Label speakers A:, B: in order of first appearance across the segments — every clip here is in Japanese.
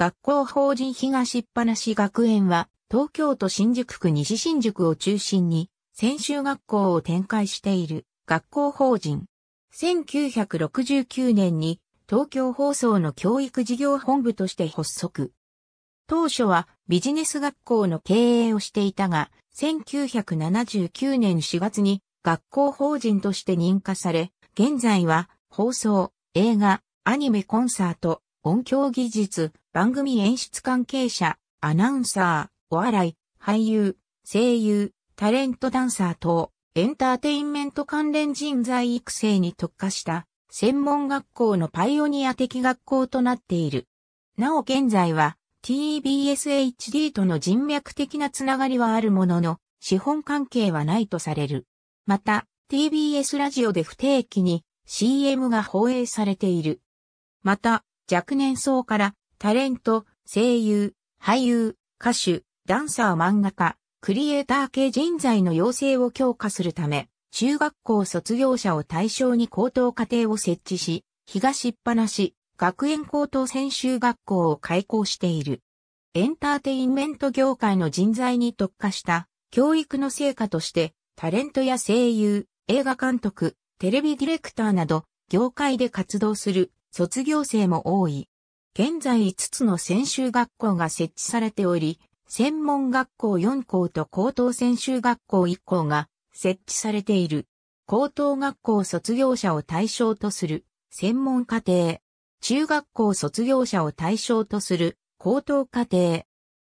A: 学校法人東っぱなし学園は、東京都新宿区西新宿を中心に、専修学校を展開している学校法人。1969年に東京放送の教育事業本部として発足。当初はビジネス学校の経営をしていたが、1979年4月に学校法人として認可され、現在は放送、映画、アニメコンサート、音響技術、番組演出関係者、アナウンサー、お笑い、俳優、声優、タレントダンサー等、エンターテインメント関連人材育成に特化した専門学校のパイオニア的学校となっている。なお現在は TBSHD との人脈的なつながりはあるものの、資本関係はないとされる。また、TBS ラジオで不定期に CM が放映されている。また、若年層からタレント、声優、俳優、歌手、ダンサー漫画家、クリエイター系人材の養成を強化するため、中学校卒業者を対象に高等課程を設置し、東っぱなし、学園高等専修学校を開校している。エンターテインメント業界の人材に特化した教育の成果として、タレントや声優、映画監督、テレビディレクターなど、業界で活動する卒業生も多い。現在5つの専修学校が設置されており、専門学校4校と高等専修学校1校が設置されている。高等学校卒業者を対象とする専門課程。中学校卒業者を対象とする高等課程。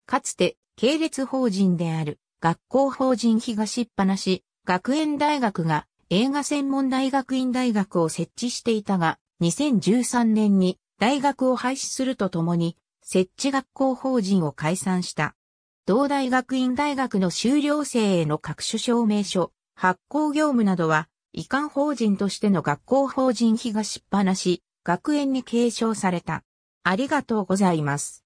A: かつて系列法人である学校法人東っぱなし学園大学が映画専門大学院大学を設置していたが、2013年に大学を廃止するとともに、設置学校法人を解散した。同大学院大学の修了生への各種証明書、発行業務などは、遺憾法人としての学校法人費がしっぱなし、学園に継承された。ありがとうございます。